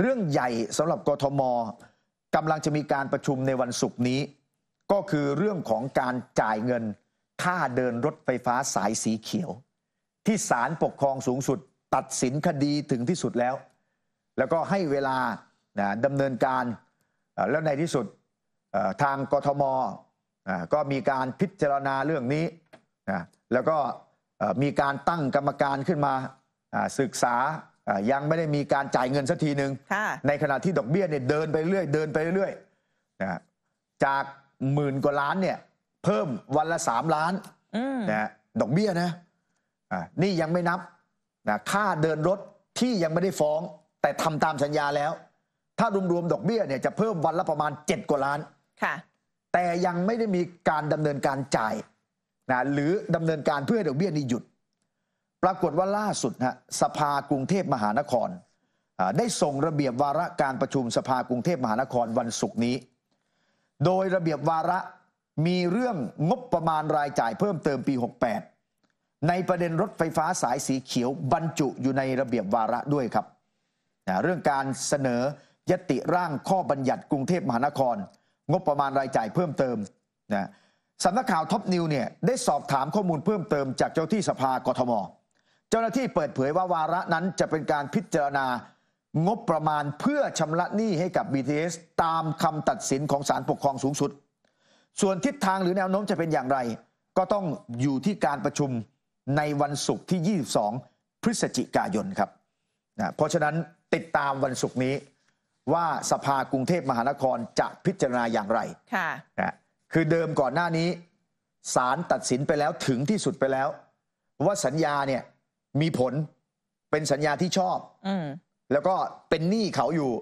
เรื่องใหญ่สำหรับกทมกำลังจะมีการประชุมในวันศุกร์นี้ ก็คือเรื่องของการจ่ายเงินค่าเดินรถไฟฟ้าสายสีเขียว ที่ศาลปกครองสูงสุดตัดสินคดีถึงที่สุดแล้ว แล้วก็ให้เวลาดำเนินการแล้วในที่สุดทางกทมก็มีการพิจารณาเรื่องนี้ แล้วก็มีการตั้งกรรมการขึ้นมาศึกษายังไม่ได้มีการจ่ายเงินสักทีหนึ่งในขณะที่ดอกเบี้ยเนี่ยเดินไปเรื่อยเดินไปเรื่อยนะจากหมื่นกว่าล้านเนี่ยเพิ่มวันละสามล้านนะดอกเบี้ยนะนี่ยังไม่นับนะค่าเดินรถที่ยังไม่ได้ฟ้องแต่ทำตามสัญญาแล้ว ถ้ารวมรวมดอกเบี้ยเนี่ยจะเพิ่มวันละประมาณเจ็ดกว่าล้าน แต่ยังไม่ได้มีการดำเนินการจ่ายนะหรือดำเนินการเพื่อให้ดอกเบี้ยนี้หยุดปรากฏว่าล่าสุดฮะสภากรุงเทพมหานครได้ส่งระเบียบวาระการประชุมสภากรุงเทพมหานครวันศุกร์นี้ โดยระเบียบวาระมีเรื่องงบประมาณรายจ่ายเพิ่มเติมปี 68 ในประเด็นรถไฟฟ้าสายสีเขียวบรรจุอยู่ในระเบียบวาระด้วยครับเรื่องการเสนอยติร่างข้อบัญญัติกรุงเทพมหานคร งบประมาณรายจ่ายเพิ่มเติมนะสำนักข่าวท็อปนิวเนี่ยได้สอบถามข้อมูลเพิ่มเติมจากเจ้าที่สภากทมเจ้าหน้าที่เปิดเผยว่าวาระนั้นจะเป็นการพิจารณางบประมาณเพื่อชำระหนี้ให้กับ BTS ตามคำตัดสินของศาลปกครองสูงสุด ส่วนทิศทางหรือแนวโน้มจะเป็นอย่างไร ก็ต้องอยู่ที่การประชุมในวันศุกร์ที่ 22 พฤศจิกายนครับนะ เพราะฉะนั้นติดตามวันศุกร์นี้ว่าสภากรุงเทพมหานครจะพิจารณาอย่างไรค่ะนะคือเดิมก่อนหน้านี้ศาลตัดสินไปแล้วถึงที่สุดไปแล้วว่าสัญญาเนี่ยมีผลเป็นสัญญาที่ชอบอแล้วก็เป็นหนี้เขาอยู่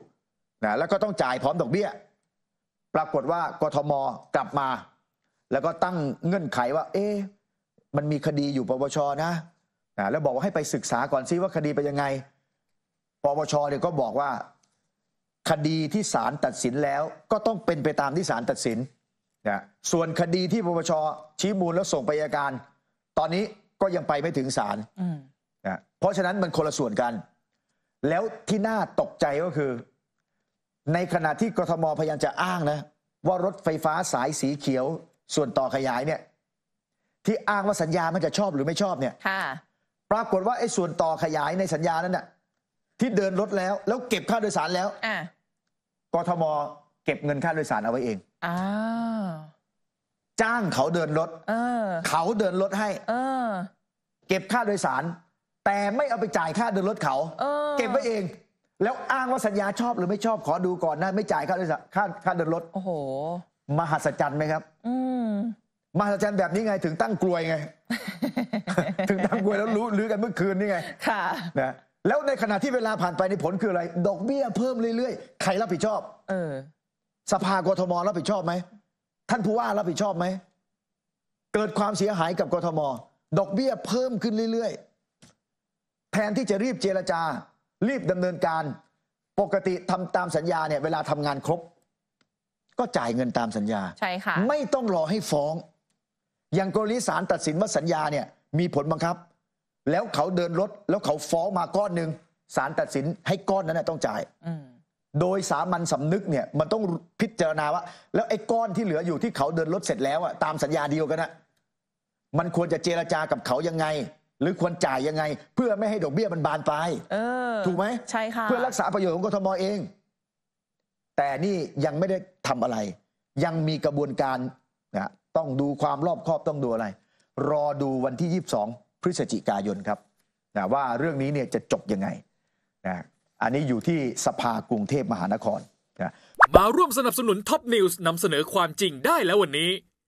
นะแล้วก็ต้องจ่ายพร้อมดอกเบี้ย ปรากฏว่ากทมกลับมา แล้วก็ตั้งเงื่อนไขว่า เอ๊ะมันมีคดีอยู่ปปชนะนะแล้วบอกว่าให้ไปศึกษาก่อนซิว่าคดีเป็นยังไงปปชเนี่ยก็บอกว่าคดีที่ศาลตัดสินแล้ว ก็ต้องเป็นไปตามที่ศาลตัดสินนะส่วนคดีที่ปปชชี้มูลแล้วส่งไปอัยการ ตอนนี้ก็ยังไปไม่ถึงศาลเพราะฉะนั้นมันคนละส่วนกัน แล้วที่น่าตกใจก็คือ ในขณะที่กรทมพยายามจะอ้าง นะ ว่ารถไฟฟ้าสายสีเขียวส่วนต่อขยายเนี่ย ที่อ้างว่าสัญญามันจะชอบหรือไม่ชอบเนี่ยปรากฏว่าไอ้ส่วนต่อขยายในสัญญานั้นน่ะที่เดินรถแล้ว แล้วเก็บค่าโดยสารแล้วกรทมเก็บเงินค่าโดยสารเอาไว้เองอจ้างเขาเดินรถเขาเดินรถให้เก็บค่าโดยสารแต่ไม่เอาไปจ่ายค่าเดินรถเขา เออเก็บไว้เอง แล้วอ้างว่าสัญญาชอบหรือไม่ชอบขอดูก่อนนะ ไม่จ่ายค่าเดยสาค่าค่าเดินรถโอ้โห มหัศจรรย์ไหมครับอมหัศจรรย์แบบนี้ไงถึงตั้งกลวยไง ถึงตั้งกลวยแล้วรู้ลือกันเมื่อคืนนี่ไง ค่ะนะแล้วในขณะที่เวลาผ่านไปในผลคืออะไรดอกเบี้ยเพิ่มเรื่อยๆใครรับผิดชอบเออสภากทมรับผิดชอบไหมท่านผู้ว่ารับผิดชอบไหมเกิดความเสียหายกับกทมดอกเบี้ยเพิ่มขึ้นเรื่อย ๆแทนที่จะรีบเจรจา รีบดำเนินการ ปกติทำตามสัญญาเนี่ย เวลาทำงานครบ ก็จ่ายเงินตามสัญญา ใช่ค่ะ ไม่ต้องรอให้ฟ้อง อย่างกรณีศาลตัดสินว่าสัญญาเนี่ย มีผลบังคับ แล้วเขาเดินรถแล้วเขาฟ้องมาก้อนหนึ่งศาลตัดสินให้ก้อนนั้นต้องจ่าย โดยสามัญสำนึกเนี่ย มันต้องพิจารณาว่า แล้วไอ้ก้อนที่เหลืออยู่ที่เขาเดินรถเสร็จแล้วอะตามสัญญาเดียวกันอะมันควรจะเจรจากับเขายังไงหรือควรจ่ายยังไง เพื่อไม่ให้ดอกเบี้ยมันบานปลายออถูกไหมใช่ค่ะเพื่อรักษาประโยชน์ของกทมเอง แต่นี่ยังไม่ได้ทำอะไร ยังมีกระบวนการนะต้องดูความรอบคอบต้องดูอะไร รอดูวันที่ 22 พฤศจิกายนครับนะว่าเรื่องนี้เนี่ยจะจบยังไงนะอันนี้อยู่ที่สภากรุงเทพมหานครนะมาร่วมสนับสนุนท็อปนิวส์นำเสนอความจริงได้แล้ววันนี้